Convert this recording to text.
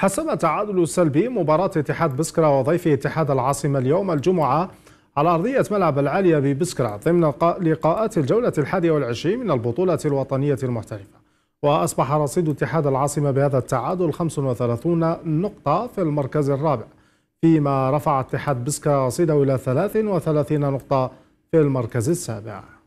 حسم تعادل السلبي مباراة اتحاد بسكرة وضيف اتحاد العاصمة اليوم الجمعة على أرضية ملعب العالية ببسكرة ضمن لقاءات الجولة الحادية والعشرين من البطولة الوطنية المحترفة وأصبح رصيد اتحاد العاصمة بهذا التعادل 35 نقطة في المركز الرابع فيما رفع اتحاد بسكرة رصيده إلى 33 نقطة في المركز السابع